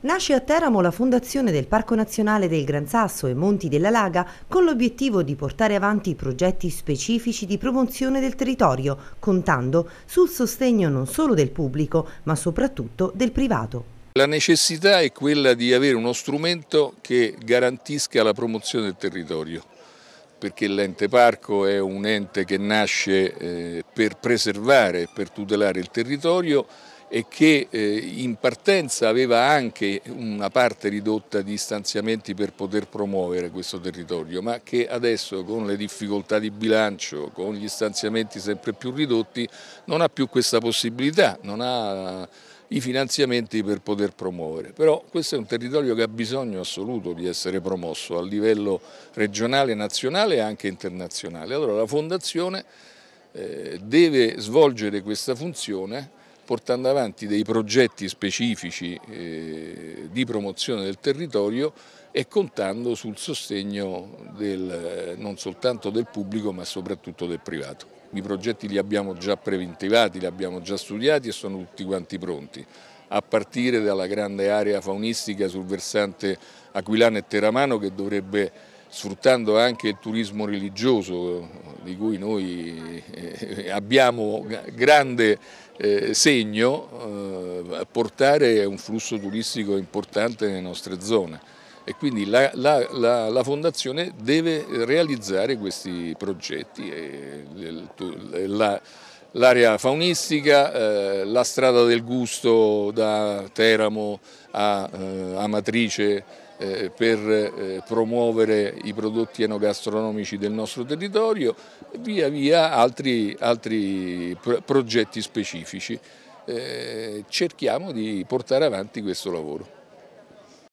Nasce a Teramo la fondazione del Parco Nazionale del Gran Sasso e Monti della Laga con l'obiettivo di portare avanti progetti specifici di promozione del territorio, contando sul sostegno non solo del pubblico, ma soprattutto del privato. La necessità è quella di avere uno strumento che garantisca la promozione del territorio perché l'ente parco è un ente che nasce eh, per preservare, per tutelare il territorio e che eh, in partenza aveva anche una parte ridotta di stanziamenti per poter promuovere questo territorio, ma che adesso con le difficoltà di bilancio, con gli stanziamenti sempre più ridotti, non ha più questa possibilità, non ha i finanziamenti per poter promuovere, però questo è un territorio che ha bisogno assoluto di essere promosso a livello regionale, nazionale e anche internazionale. Allora la Fondazione eh, deve svolgere questa funzione portando avanti dei progetti specifici eh, di promozione del territorio e contando sul sostegno del, non soltanto del pubblico ma soprattutto del privato. I progetti li abbiamo già preventivati, li abbiamo già studiati e sono tutti quanti pronti, a partire dalla grande area faunistica sul versante aquilano e teramano che dovrebbe sfruttando anche il turismo religioso di cui noi eh, abbiamo grande eh, segno eh, portare un flusso turistico importante nelle nostre zone e quindi la, la, la, la Fondazione deve realizzare questi progetti e, e l'area faunistica, eh, la strada del gusto da Teramo a eh, Amatrice eh, per eh, promuovere i prodotti enogastronomici del nostro territorio e via via altri, altri pro progetti specifici. Eh, cerchiamo di portare avanti questo lavoro.